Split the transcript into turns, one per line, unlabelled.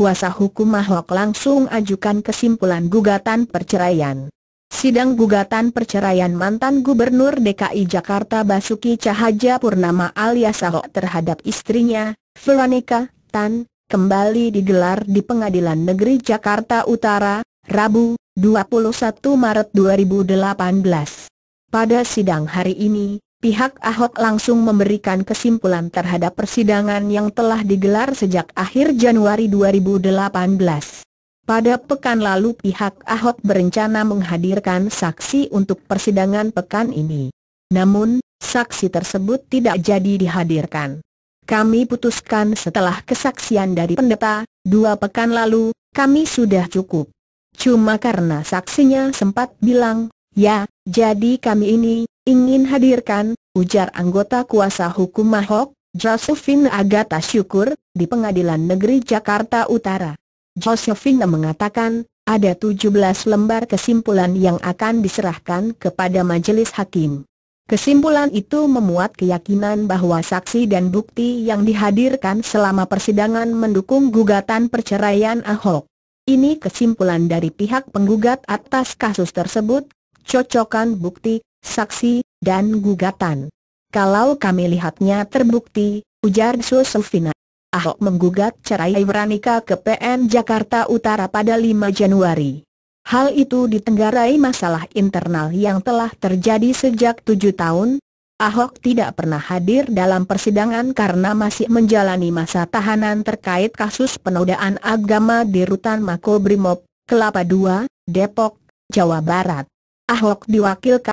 kuasa hukum Ahok langsung ajukan kesimpulan gugatan perceraian. Sidang gugatan perceraian mantan Gubernur DKI Jakarta Basuki Cahaja Purnama alias Ahok terhadap istrinya, Veronica Tan, kembali digelar di Pengadilan Negeri Jakarta Utara, Rabu, 21 Maret 2018. Pada sidang hari ini, pihak Ahok langsung memberikan kesimpulan terhadap persidangan yang telah digelar sejak akhir Januari 2018. Pada pekan lalu pihak Ahok berencana menghadirkan saksi untuk persidangan pekan ini. Namun, saksi tersebut tidak jadi dihadirkan. Kami putuskan setelah kesaksian dari pendeta, dua pekan lalu, kami sudah cukup. Cuma karena saksinya sempat bilang, ya, jadi kami ini, ingin hadirkan, ujar anggota kuasa hukum Mahok, Josephine Agatha Syukur, di pengadilan negeri Jakarta Utara. Josephine mengatakan, ada 17 lembar kesimpulan yang akan diserahkan kepada majelis hakim. Kesimpulan itu memuat keyakinan bahwa saksi dan bukti yang dihadirkan selama persidangan mendukung gugatan perceraian Ahok. Ini kesimpulan dari pihak penggugat atas kasus tersebut, cocokan bukti, saksi, dan gugatan. Kalau kami lihatnya terbukti, ujar Susufina. Ahok menggugat cerai Veronica ke PN Jakarta Utara pada 5 Januari. Hal itu ditenggarai masalah internal yang telah terjadi sejak tujuh tahun. Ahok tidak pernah hadir dalam persidangan karena masih menjalani masa tahanan terkait kasus penodaan agama di Rutan Makobrimob, Kelapa II, Depok, Jawa Barat. Ahok diwakilkan